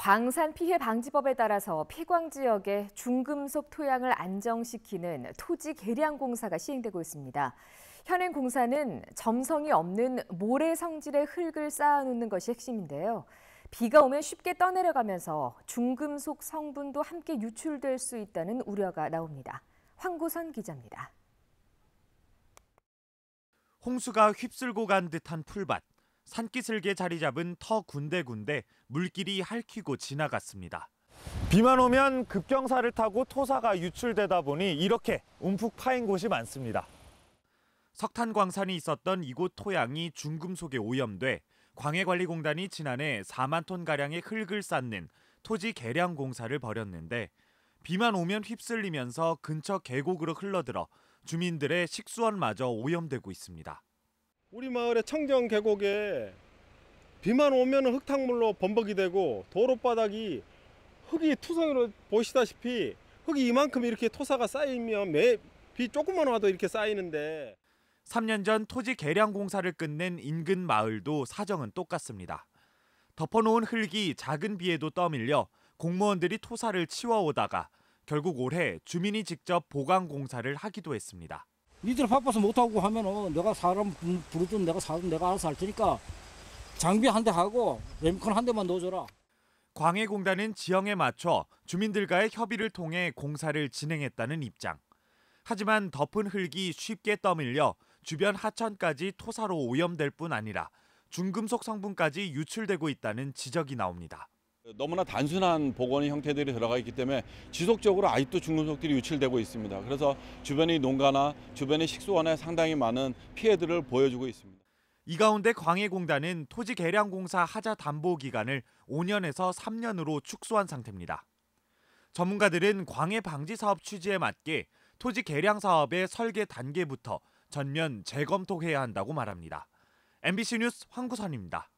광산 피해 방지법에 따라서 폐광 지역에 중금속 토양을 안정시키는 토지 개량 공사가 시행되고 있습니다. 현행 공사는 점성이 없는 모래 성질의 흙을 쌓아놓는 것이 핵심인데요. 비가 오면 쉽게 떠내려가면서 중금속 성분도 함께 유출될 수 있다는 우려가 나옵니다. 황구선 기자입니다. 홍수가 휩쓸고 간 듯한 풀밭. 산기슭에 자리 잡은 터 군데군데 물길이 핥히고 지나갔습니다. 비만 오면 급경사를 타고 토사가 유출되다 보니 이렇게 움푹 파인 곳이 많습니다. 석탄 광산이 있었던 이곳 토양이 중금속에 오염돼 광해관리공단이 지난해 4만 톤 가량의 흙을 쌓는 토지 개량 공사를 벌였는데 비만 오면 휩쓸리면서 근처 계곡으로 흘러들어 주민들의 식수원마저 오염되고 있습니다. 우리 마을의 청정 계곡에 비만 오면 흙탕물로 범벅이 되고 도로바닥이 흙이 투성이로 보시다시피 흙이 이만큼 이렇게 토사가 쌓이면 매 비 조금만 와도 이렇게 쌓이는데 3년 전 토지 개량 공사를 끝낸 인근 마을도 사정은 똑같습니다. 덮어놓은 흙이 작은 비에도 떠밀려 공무원들이 토사를 치워오다가 결국 올해 주민이 직접 보강 공사를 하기도 했습니다. 니들 바빠서 못하고 하면은 내가 사람 부르든 내가 사든 내가 알아서 할 테니까 장비 한 대 하고 램컨 한 대만 넣어줘라. 광해공단은 지형에 맞춰 주민들과의 협의를 통해 공사를 진행했다는 입장. 하지만 덮은 흙이 쉽게 떠밀려 주변 하천까지 토사로 오염될 뿐 아니라 중금속 성분까지 유출되고 있다는 지적이 나옵니다. 너무나 단순한 복원 형태들이 들어가 있기 때문에 지속적으로 아직도 중금속들이 유출되고 있습니다. 그래서 주변의 농가나 주변의 식수원에 상당히 많은 피해들을 보여주고 있습니다. 이 가운데 광해공단은 토지 개량 공사 하자 담보 기간을 5년에서 3년으로 축소한 상태입니다. 전문가들은 광해 방지 사업 취지에 맞게 토지 개량 사업의 설계 단계부터 전면 재검토해야 한다고 말합니다. MBC 뉴스 황구선입니다.